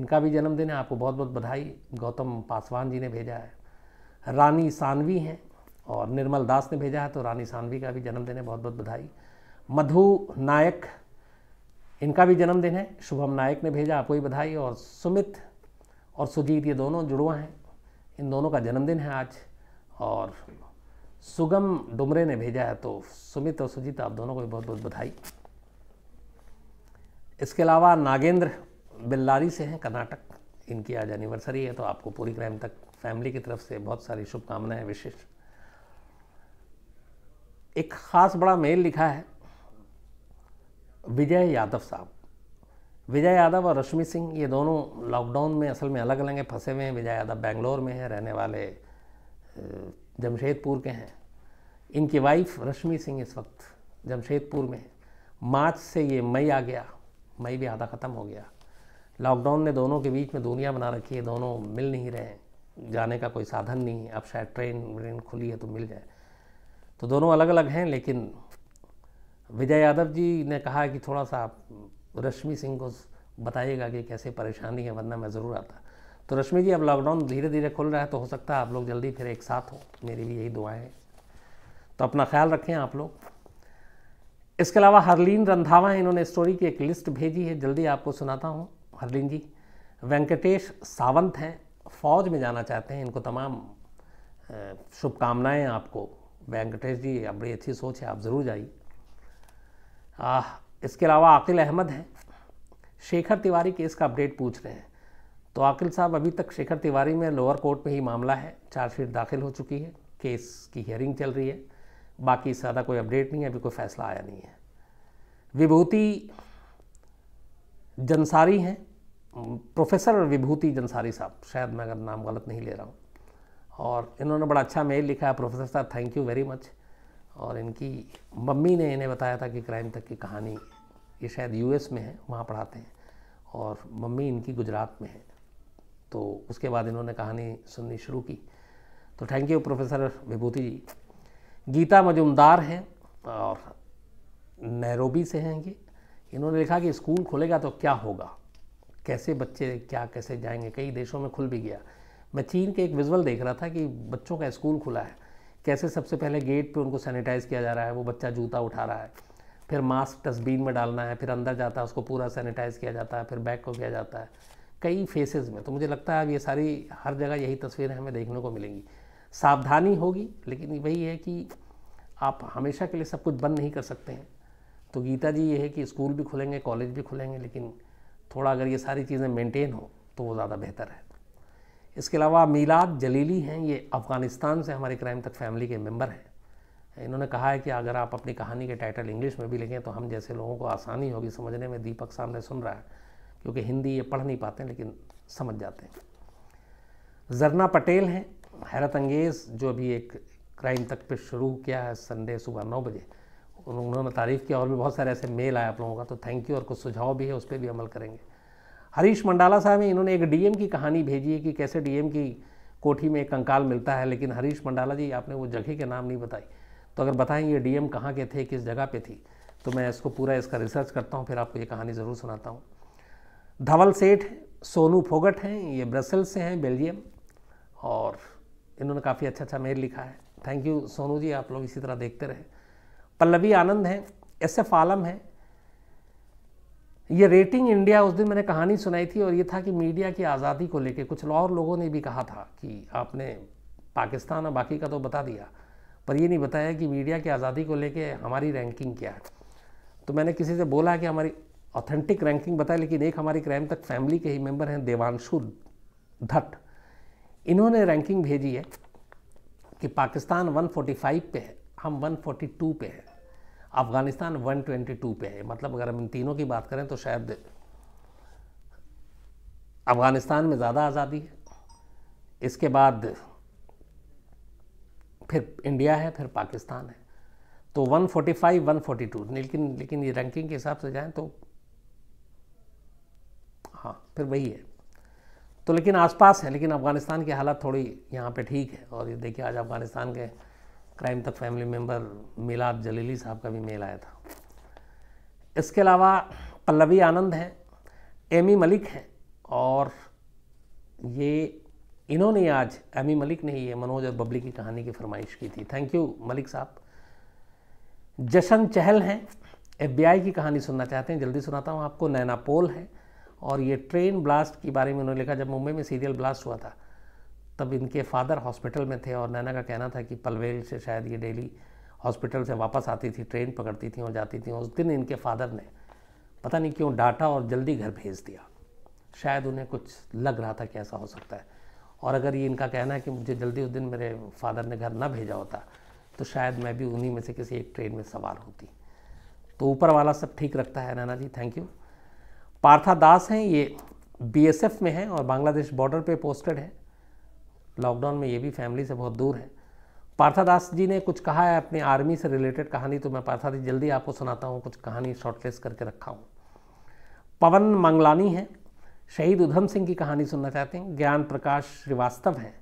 इनका भी जन्मदिन है आपको बहुत बहुत बधाई गौतम पासवान जी ने भेजा है रानी सानवी हैं और निर्मल दास ने भेजा है तो रानी सानवी का भी जन्मदिन है बहुत बहुत बधाई मधु नायक इनका भी जन्मदिन है शुभम नायक ने भेजा आपको ही बधाई और सुमित और सुजीत ये दोनों जुड़वा हैं इन दोनों का जन्मदिन है आज और सुगम डुमरे ने भेजा है तो सुमित और सुजीत आप दोनों को भी बहुत बहुत बधाई इसके अलावा नागेंद्र बिल्लारी से हैं कर्नाटक इनकी आज एनिवर्सरी है तो आपको पूरी क्राइम तक फैमिली की तरफ से बहुत सारी शुभकामनाएं विशेष एक ख़ास बड़ा मेल लिखा है विजय यादव साहब विजय यादव और रश्मि सिंह ये दोनों लॉकडाउन में असल में अलग अलग हैं फंसे हुए हैं विजय यादव बेंगलोर में हैं रहने वाले जमशेदपुर के हैं इनकी वाइफ रश्मि सिंह इस वक्त जमशेदपुर में है मार्च से ये मई आ गया मई भी आधा ख़त्म हो गया लॉकडाउन ने दोनों के बीच में दुनिया बना रखी है दोनों मिल नहीं रहे जाने का कोई साधन नहीं है अब शायद ट्रेन व्रेन खुली है तो मिल जाए तो दोनों अलग अलग हैं लेकिन विजय यादव जी ने कहा कि थोड़ा सा रश्मि सिंह को बताइएगा कि कैसे परेशानी है वरना मैं ज़रूर आता तो रश्मि जी अब लॉकडाउन धीरे धीरे खुल रहा है तो हो सकता है आप लोग जल्दी फिर एक साथ हो मेरी भी यही दुआएं हैं तो अपना ख्याल रखें आप लोग इसके अलावा हरलीन रंधावा इन्होंने स्टोरी की एक लिस्ट भेजी है जल्दी आपको सुनाता हूँ हरलीन जी वेंकटेश सावंत हैं फौज में जाना चाहते हैं इनको तमाम शुभकामनाएं आपको वेंकटेश जी बड़ी अच्छी सोच है आप ज़रूर जाइए इसके अलावा आकिल अहमद हैं शेखर तिवारी केस का अपडेट पूछ रहे हैं तो आकिल साहब अभी तक शेखर तिवारी में लोअर कोर्ट में ही मामला है चार्जशीट दाखिल हो चुकी है केस की हियरिंग चल रही है बाकी ज़्यादा कोई अपडेट नहीं है अभी कोई फैसला आया नहीं है विभूति जंसारी हैं प्रोफेसर विभूति जनसारी साहब शायद मैं अगर नाम गलत नहीं ले रहा हूँ और इन्होंने बड़ा अच्छा मेल लिखा है प्रोफेसर साहब थैंक यू वेरी मच और इनकी मम्मी ने इन्हें बताया था कि क्राइम तक की कहानी ये शायद यूएस में है वहाँ पढ़ाते हैं और मम्मी इनकी गुजरात में है तो उसके बाद इन्होंने कहानी सुननी शुरू की तो thank you professor Vibhuti ji Geeta Majumdar हैं और नैरोबी से हैं ये इन्होंने लिखा कि स्कूल खुलेगा तो क्या होगा कैसे बच्चे क्या कैसे जाएंगे कई देशों में खुल भी गया मैं चीन के एक विजुअल देख रहा था कि बच्चों का स्कूल खुला है कैसे सबसे पहले गेट पे उनको सैनिटाइज़ किया जा रहा है वो बच्चा जूता उठा रहा है फिर मास्क डस्टबिन में डालना है फिर अंदर जाता है उसको पूरा सैनिटाइज़ किया जाता है फिर बैग को किया जाता है कई फेसेस में तो मुझे लगता है अब ये सारी हर जगह यही तस्वीरें हमें देखने को मिलेंगी सावधानी होगी लेकिन वही है कि आप हमेशा के लिए सब कुछ बंद नहीं कर सकते हैं तो गीता जी ये है कि स्कूल भी खुलेंगे कॉलेज भी खुलेंगे लेकिन थोड़ा अगर ये सारी चीज़ें मेंटेन हो तो वो ज़्यादा बेहतर है इसके अलावा मीलाद जलीली हैं ये अफ़गानिस्तान से हमारे क्राइम तक फैमिली के मेंबर हैं इन्होंने कहा है कि अगर आप अपनी कहानी के टाइटल इंग्लिश में भी लिखें तो हम जैसे लोगों को आसानी होगी समझने में दीपक सामने सुन रहा है क्योंकि हिंदी ये पढ़ नहीं पाते लेकिन समझ जाते हैं जरना पटेल हैं हैरत अंगेज़ जो अभी एक क्राइम तक पे शुरू किया है संडे सुबह नौ बजे उन्होंने तारीफ़ किया और भी बहुत सारे ऐसे मेल आए आप लोगों का तो थैंक यू और कुछ सुझाव भी है उस पर भी अमल करेंगे हरीश मंडाला साहब हैं इन्होंने एक डीएम की कहानी भेजी है कि कैसे डीएम की कोठी में एक कंकाल मिलता है लेकिन हरीश मंडाला जी आपने वो जगह के नाम नहीं बताई तो अगर बताएंगे डीएम कहाँ के थे किस जगह पे थी तो मैं इसको पूरा इसका रिसर्च करता हूँ फिर आपको ये कहानी ज़रूर सुनाता हूँ धवल सेठ सोनू फोगट हैं ये ब्रसल्स से हैं बेल्जियम और इन्होंने काफ़ी अच्छा अच्छा मेल लिखा है थैंक यू सोनू जी आप लोग इसी तरह देखते रहे पल्लवी आनंद हैं एस एफ आलम हैं ये रेटिंग इंडिया उस दिन मैंने कहानी सुनाई थी और ये था कि मीडिया की आज़ादी को लेके कुछ और लोगों ने भी कहा था कि आपने पाकिस्तान और बाकी का तो बता दिया पर ये नहीं बताया कि मीडिया की आज़ादी को लेके हमारी रैंकिंग क्या है तो मैंने किसी से बोला कि हमारी ऑथेंटिक रैंकिंग बताए लेकिन एक हमारी क्राइम तक फैमिली के ही मेंबर हैं देवांशु धट इन्होंने रैंकिंग भेजी है कि पाकिस्तान 145 पे है हम 142 पे हैं अफ़गानिस्तान 122 पे है मतलब अगर हम इन तीनों की बात करें तो शायद अफ़गानिस्तान में ज़्यादा आज़ादी है इसके बाद फिर इंडिया है फिर पाकिस्तान है तो 145 142 लेकिन लेकिन ये रैंकिंग के हिसाब से जाएं तो हाँ फिर वही है तो लेकिन आसपास है लेकिन अफ़गानिस्तान की हालत थोड़ी यहाँ पे ठीक है और ये देखिए आज अफ़गानिस्तान के क्राइम तक फैमिली मेंबर मिलाद जलीली साहब का भी मेल आया था इसके अलावा पल्लवी आनंद हैं एमी मलिक हैं और ये इन्होंने आज एमी मलिक ने ही ये मनोज और बबली की कहानी की फरमाइश की थी थैंक यू मलिक साहब जशन चहल हैं एफबीआई की कहानी सुनना चाहते हैं जल्दी सुनाता हूँ आपको नैना पोल है और ये ट्रेन ब्लास्ट के बारे में उन्होंने लिखा जब मुंबई में सीरियल ब्लास्ट हुआ था तब इनके फादर हॉस्पिटल में थे और नैना का कहना था कि पलवेल से शायद ये डेली हॉस्पिटल से वापस आती थी ट्रेन पकड़ती थी और जाती थी उस दिन इनके फादर ने पता नहीं क्यों डांटा और जल्दी घर भेज दिया शायद उन्हें कुछ लग रहा था कि ऐसा हो सकता है और अगर ये इनका कहना है कि मुझे जल्दी उस दिन मेरे फादर ने घर ना भेजा होता तो शायद मैं भी उन्हीं में से किसी एक ट्रेन में सवार होती तो ऊपर वाला सब ठीक रखता है नैना जी थैंक यू पार्था दास हैं ये बीएसएफ में हैं और बांग्लादेश बॉर्डर पे पोस्टेड हैं लॉकडाउन में ये भी फैमिली से बहुत दूर है पार्थादास जी ने कुछ कहा है अपने आर्मी से रिलेटेड कहानी तो मैं पार्था जी जल्दी आपको सुनाता हूँ कुछ कहानी शॉर्टलिस्ट करके रखा हूँ पवन मंगलानी है शहीद उधम सिंह की कहानी सुनना चाहते हैं ज्ञान प्रकाश श्रीवास्तव हैं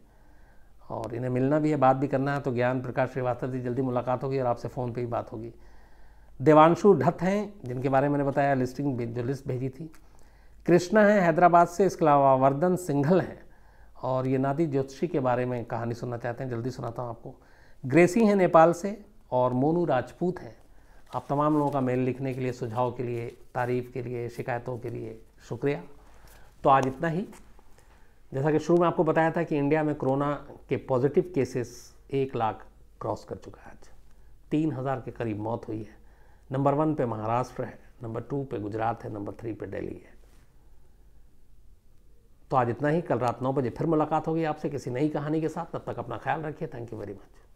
और इन्हें मिलना भी है बात भी करना है तो ज्ञान प्रकाश श्रीवास्तव जी जल्दी मुलाकात होगी और आपसे फ़ोन पर ही बात होगी देवांशु ढत हैं जिनके बारे में मैंने बताया लिस्टिंग जो लिस्ट भेजी थी कृष्णा हैं हैदराबाद से इसके अलावा वर्धन सिंघल हैं और ये नादी ज्योतिषी के बारे में कहानी सुनना चाहते हैं जल्दी सुनाता हूँ आपको ग्रेसी हैं नेपाल से और मोनू राजपूत हैं आप तमाम लोगों का मेल लिखने के लिए सुझाव के लिए तारीफ़ के लिए शिकायतों के लिए शुक्रिया तो आज इतना ही जैसा कि शुरू में आपको बताया था कि इंडिया में कोरोना के पॉजिटिव केसेस एक लाख क्रॉस कर चुका है आज तीन हज़ार के करीब मौत हुई है नंबर वन पे महाराष्ट्र है नंबर टू पे गुजरात है नंबर थ्री पे दिल्ली है तो आज इतना ही कल रात नौ बजे फिर मुलाकात होगी आपसे किसी नई कहानी के साथ तब तक अपना ख्याल रखिए थैंक यू वेरी मच